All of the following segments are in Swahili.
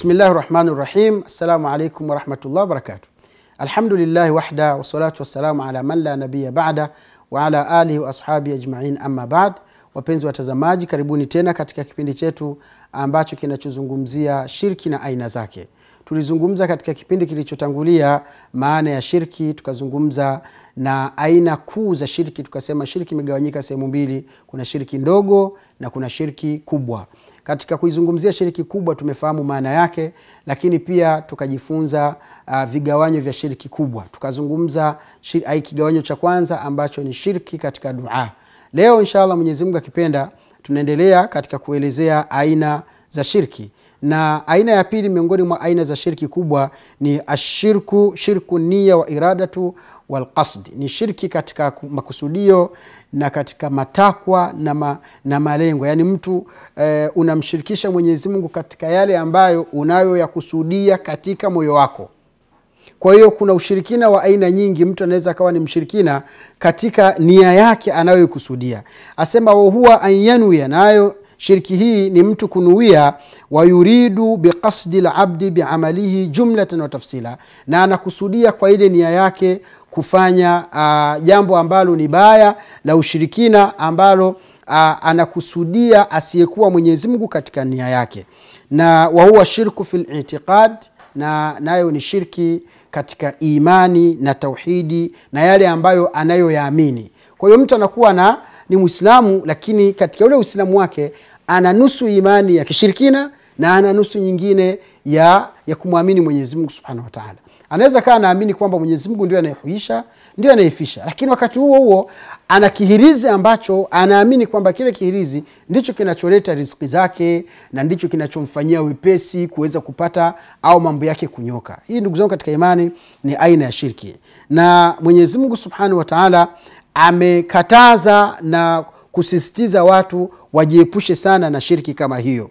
bismillahi rahmani rahim assalamu alaikum warahmatullah wabarakatu alhamdulillahi wahda wassalatu wassalamu ala man la nabiya bada wa ala alihi wa ashabihi ajmain amma bad wapenzi watazamaji karibuni tena katika kipindi chetu ambacho kinachozungumzia shirki na aina zake tulizungumza katika kipindi kilichotangulia maana ya shirki tukazungumza na aina kuu za shirki tukasema shirki imegawanyika sehemu mbili kuna shirki ndogo na kuna shirki kubwa katika kuizungumzia shiriki kubwa tumefahamu maana yake, lakini pia tukajifunza uh, vigawanyo vya shiriki kubwa. Tukazungumza shiriki, kigawanyo cha kwanza ambacho ni shiriki katika dua. Leo inshallah Mwenyezi Mungu akipenda, tunaendelea katika kuelezea aina za shirki na aina ya pili miongoni mwa aina za shirki kubwa ni ashirku shirku niya wa iradatu walqasdi ni shirki katika makusudio na katika matakwa na, ma, na malengo yaani mtu eh, unamshirikisha mwenyezi mungu katika yale ambayo unayoyakusudia katika moyo wako kwa hiyo kuna ushirikina wa aina nyingi mtu anaweza akawa ni mshirikina katika nia yake anayoikusudia asema wahuwa anyanwia nayo shirki hii ni mtu kunuia wayuridu biqasdi labdi biamalihi jumlatan watafsila na anakusudia kwa ile nia yake kufanya uh, jambo ambalo ni baya la ushirikina ambalo uh, anakusudia asiyekuwa mwenyezimgu katika nia yake na wahuwa shirku fi litiqad na nayo ni shirki katika imani na tauhidi na yale ambayo anayoyaamini kwa hiyo mtu anakuwa na ni mwislamu lakini katika ule uislamu wake ana nusu imani ya kishirikina na ana nusu nyingine ya ya kumwamini mwenyezimungu subhanahu wataala anaweza kaa anaamini kwamba mwenyezimungu ndio anayehuisha ndio anayefisha lakini wakati huo huo ana kihirizi ambacho anaamini kwamba kile kihirizi ndicho kinacholeta riski zake na ndicho kinachomfanyia wepesi kuweza kupata au mambo yake kunyoka hii ndugu zangu katika imani ni aina ya shirki na mwenyezimungu subhanahu wataala amekataza na kusisitiza watu wajiepushe sana na shirki kama hiyo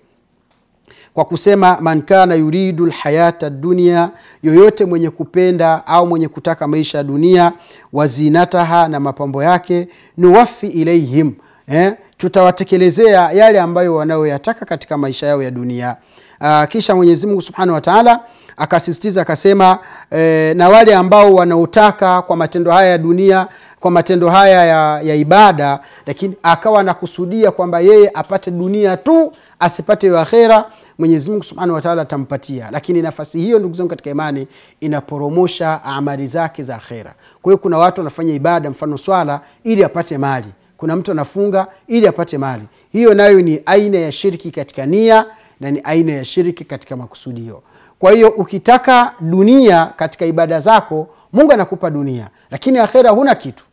kwa kusema man kana yuridu lhayata dunia, yoyote mwenye kupenda au mwenye kutaka maisha ya dunia, wazinataha na mapambo yake, nuwafi ilaihim eh, tutawatekelezea yale ambayo wanayoyataka katika maisha yao ya dunia. Aa, ah, kisha mwenyezimungu subhanahu wataala akasisitiza akasema e, na wale ambao wanaotaka kwa matendo haya ya dunia kwa matendo haya ya, ya ibada lakini akawa anakusudia kwamba yeye apate dunia tu asipate akhera mwenyezi mungu subhanahu wataala atampatia lakini nafasi hiyo ndugu zangu katika imani inaporomosha amali zake za akhera kwa hiyo kuna watu wanafanya ibada mfano swala ili apate mali kuna mtu anafunga ili apate mali hiyo nayo ni aina ya shirki katika nia na ni aina ya shiriki katika makusudio kwa hiyo ukitaka dunia katika ibada zako, Mungu anakupa dunia, lakini akhera huna kitu.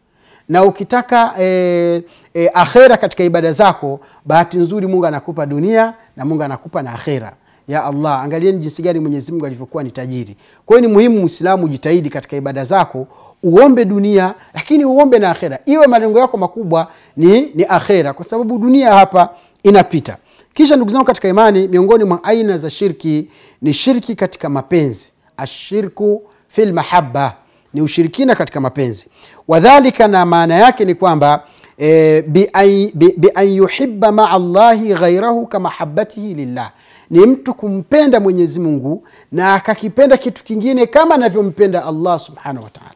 Na ukitaka e, e, akhera katika ibada zako, bahati nzuri Mungu anakupa dunia na Mungu anakupa na akhera. Ya Allah, angalieni jinsi gani Mwenyezi Mungu alivyokuwa ni tajiri. Kwa hiyo ni muhimu mwislamu ujitahidi katika ibada zako uombe dunia, lakini uombe na akhera, iwe malengo yako makubwa ni, ni akhera, kwa sababu dunia hapa inapita kisha ndugu zangu katika imani miongoni mwa aina za shirki ni shirki katika mapenzi ashirku fi lmahaba ni ushirikina katika mapenzi wadhalika na maana yake ni kwamba e, bian bi, yuhiba maa llahi ghairahu kamahabatihi lillah ni mtu kumpenda mwenyezi mungu na akakipenda kitu kingine kama anavyompenda allah subhanahu wataala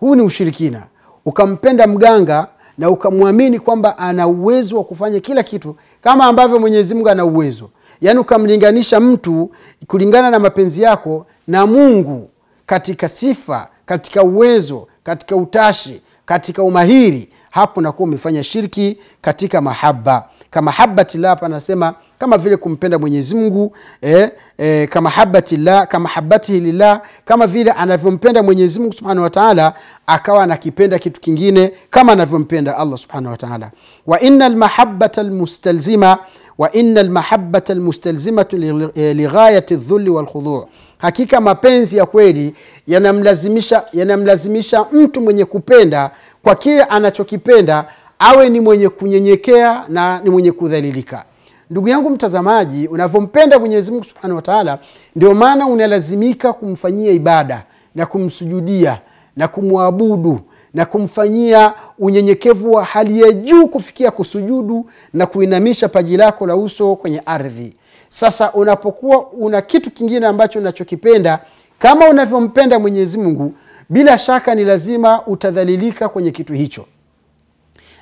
huu ni ushirikina ukampenda mganga na ukamwamini kwamba ana uwezo wa kufanya kila kitu kama ambavyo mwenyezi mungu ana uwezo yaani ukamlinganisha mtu kulingana na mapenzi yako na mungu katika sifa katika uwezo katika utashi katika umahiri hapo nakuwa umefanya shirki katika mahaba kamahabati hapa anasema kama vile kumpenda Mwenyezi Mungu eh, eh, kama habatillah kama habatihi lillah, kama vile anavyompenda Mwenyezi Mungu Subhanahu wa Ta'ala, akawa anakipenda kitu kingine kama anavyompenda Allah Subhanahu wa Ta'ala. wa innal mahabbata almustalzima wa innal mahabbata almustalzimatu lighayati dhulli wal Hakika mapenzi ya kweli yanamlazimisha yanamlazimisha mtu mwenye kupenda kwa kile anachokipenda awe ni mwenye kunyenyekea na ni mwenye kudhalilika. Ndugu yangu mtazamaji, unavyompenda Mwenyezi Mungu Subhanahu wa Ta'ala, ndio maana unalazimika kumfanyia ibada na kumsujudia na kumwabudu na kumfanyia unyenyekevu wa hali ya juu kufikia kusujudu na kuinamisha paji lako la uso kwenye ardhi. Sasa unapokuwa una kitu kingine ambacho unachokipenda kama unavyompenda Mwenyezi Mungu, bila shaka ni lazima utadhalilika kwenye kitu hicho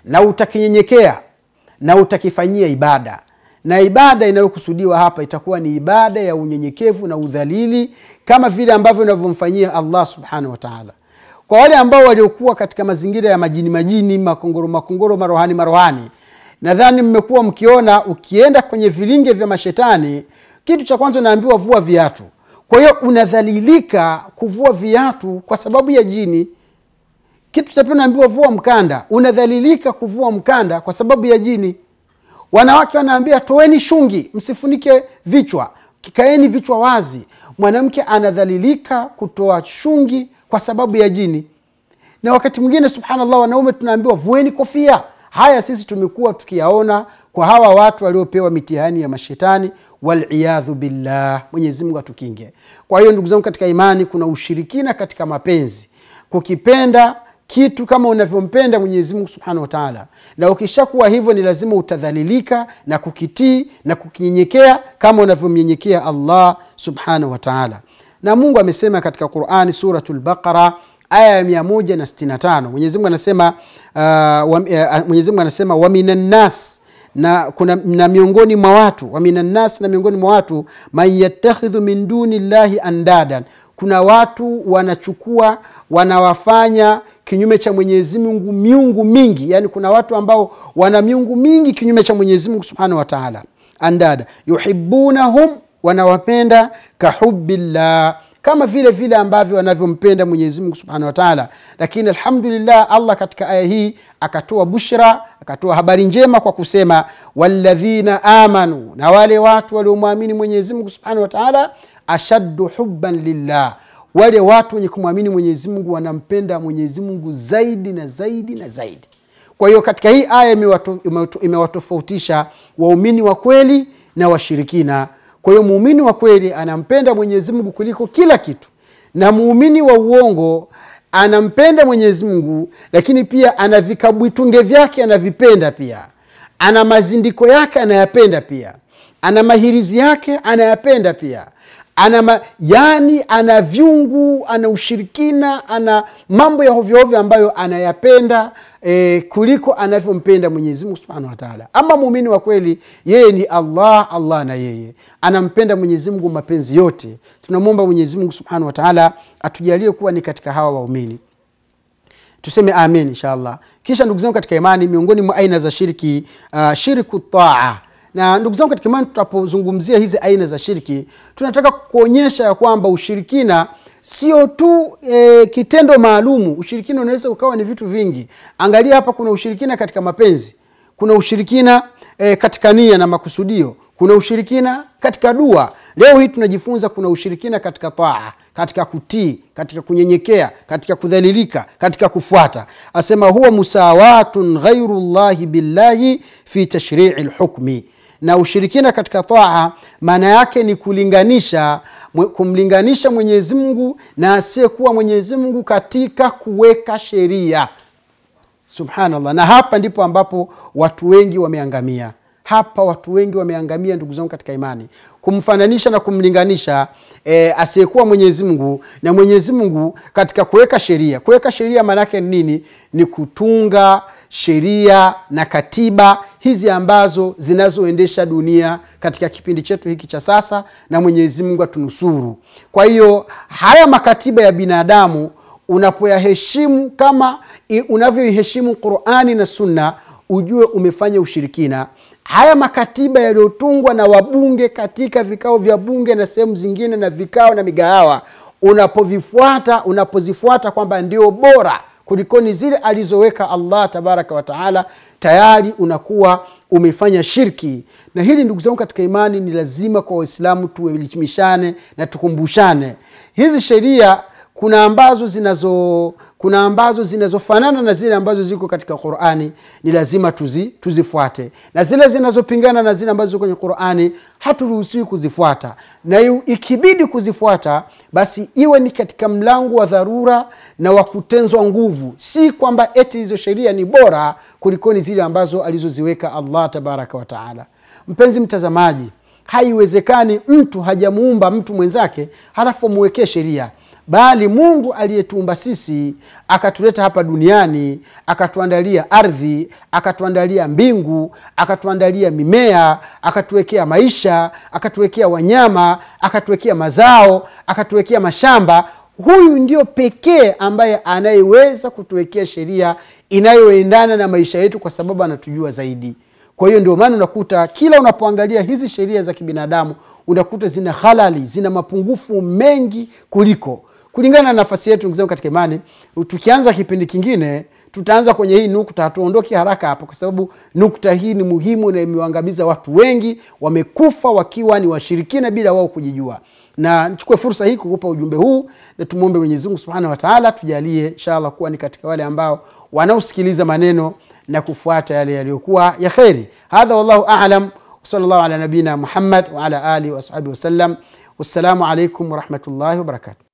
na utakinyenyekea na utakifanyia ibada na ibada inayokusudiwa hapa itakuwa ni ibada ya unyenyekevu na udhalili kama vile ambavyo inavyomfanyia allah subhanahu wataala kwa wale ambao waliokuwa katika mazingira ya majini majini makongoro makongoro marohani marohani nadhani mmekuwa mkiona ukienda kwenye vilinge vya mashetani kitu cha kwanza unaambiwa vua viatu kwa hiyo unadhalilika kuvua viatu kwa sababu ya jini kitu cha pili unaambiwa vua mkanda unadhalilika kuvua mkanda kwa sababu ya jini wanawake wanaambia toeni shungi msifunike vichwa kikaeni vichwa wazi mwanamke anadhalilika kutoa shungi kwa sababu ya jini na wakati mwingine subhanallah wanaume tunaambiwa vueni kofia haya sisi tumekuwa tukiyaona kwa hawa watu waliopewa mitihani ya mashetani waliyadhu billah mwenyezimungu atukinge kwa hiyo ndugu zangu katika imani kuna ushirikina katika mapenzi kukipenda kitu kama unavyompenda mwenyezi mungu subhanahu wa taala na ukishakuwa hivyo ni lazima utadhalilika na kukitii na kukinyenyekea kama unavyomnyenyekea allah subhanahu wa taala na mungu amesema katika qurani suratu lbaqara aya ya 165 mwenyezimungu anasema uh, uh mwenyezimungu anasema waminannas na kuna na miongoni mwa watu waminannas na miongoni mwa watu man yattakhidhu min duni llahi andadan kuna watu wanachukua wanawafanya kinyume cha mwenyezi mungu miungu mingi yani kuna watu ambao wana miungu mingi kinyume cha mwenyezi mungu subhanahu wataala andada yuhibunahum wanawapenda kahubillah kama vile vile ambavyo wanavyompenda mwenyezi mungu subhanahu wataala lakini alhamdulillah allah katika aya hii akatoa bushra akatoa habari njema kwa kusema waladhina amanu na wale watu waliomwamini mwenyezi mungu subhanahu wataala ashaddu huban lillah wale watu wenye kumwamini Mwenyezi Mungu wanampenda Mwenyezi Mungu zaidi na zaidi na zaidi. Kwa hiyo katika hii aya imewatofautisha waumini wa kweli na washirikina. Kwa hiyo muumini wa kweli anampenda Mwenyezi Mungu kuliko kila kitu, na muumini wa uongo anampenda Mwenyezi Mungu, lakini pia ana vikabwitunge vyake anavipenda pia, ana mazindiko yake anayapenda pia, ana mahirizi yake anayapenda pia ana ma, yani ana vyungu ana ushirikina ana mambo ya hovyohovyo ambayo anayapenda e, kuliko anavyompenda mwenyezi mungu subhanahu wataala ama muumini wa kweli yeye ni allah allah na yeye anampenda mwenyezi mungu mapenzi yote tunamwomba mwenyezi mungu subhanahu wataala atujalie kuwa ni katika hawa waumini tuseme amin inshallah kisha ndugu zangu katika imani miongoni mwa aina za shirki uh, shirku taa na ndugu zangu katika imani tunapozungumzia hizi aina za shirki tunataka kuonyesha ya kwamba ushirikina sio tu e, kitendo maalumu ushirikina unaweza ukawa ni vitu vingi angalia hapa kuna ushirikina katika mapenzi kuna ushirikina e, katika nia na makusudio kuna ushirikina katika dua leo hii tunajifunza kuna ushirikina katika taa katika kutii katika kunyenyekea katika kudhalilika katika kufuata asema huwa musawatun ghairullahi billahi fi tashrii lhukmi na ushirikina katika taa maana yake ni kulinganisha kumlinganisha mwenyezi na asiyekuwa mwenyezi katika kuweka sheria subhanallah na hapa ndipo ambapo watu wengi wameangamia hapa watu wengi wameangamia ndugu zangu katika imani kumfananisha na kumlinganisha e, asiyekuwa mwenyezi mungu na mwenyezi mungu katika kuweka sheria kuweka sheria maanaake nini ni kutunga sheria na katiba hizi ambazo zinazoendesha dunia katika kipindi chetu hiki cha sasa na mwenyezi mungu atunusuru kwa hiyo haya makatiba ya binadamu unapoyaheshimu kama unavyoiheshimu qurani na sunna ujue umefanya ushirikina haya makatiba yaliyotungwa na wabunge katika vikao vya bunge na sehemu zingine na vikao na migahawa unapovifuata unapozifuata kwamba ndio bora kulikoni zile alizoweka allah tabaraka wataala tayari unakuwa umefanya shirki na hili ndugu zangu katika imani ni lazima kwa waislamu tuelimishane na tukumbushane hizi sheria kuna ambazo zinazo kuna ambazo zinazofanana na zile ambazo ziko katika qurani ni lazima tuzi, tuzifuate na zile zinazopingana na zile ambazo ziko kwenye qurani haturuhusiwi kuzifuata na yu, ikibidi kuzifuata basi iwe ni katika mlango wa dharura na wa kutenzwa nguvu si kwamba eti hizo sheria ni bora kulikoni zile ambazo alizoziweka allah tabaraka wataala mpenzi mtazamaji haiwezekani mtu hajamuumba mtu mwenzake halafu amuwekee sheria bali mungu aliyetuumba sisi akatuleta hapa duniani akatuandalia ardhi akatuandalia mbingu akatuandalia mimea akatuwekea maisha akatuwekea wanyama akatuwekea mazao akatuwekea mashamba huyu ndio pekee ambaye anayeweza kutuwekea sheria inayoendana na maisha yetu kwa sababu anatujua zaidi kwa hiyo ndio maana unakuta kila unapoangalia hizi sheria za kibinadamu unakuta zina halali zina mapungufu mengi kuliko kulingana na nafasi yetu ndugu katika imani tukianza kipindi kingine tutaanza kwenye hii nukta hatuondoki haraka hapo kwa sababu nukta hii ni muhimu na imewangamiza watu wengi wamekufa wakiwa ni washirikina bila wao kujijua na nichukue fursa hii kukupa ujumbe huu na tumwombe mwenyezimungu subhanahu wataala tujalie inshallah kuwa ni katika wale ambao wanaosikiliza maneno na kufuata yale yaliyokuwa ya kheri hadha wallahu alam وصلى الله على نبينا محمد وعلى اله واصحابه وسلم والسلام عليكم ورحمه الله وبركاته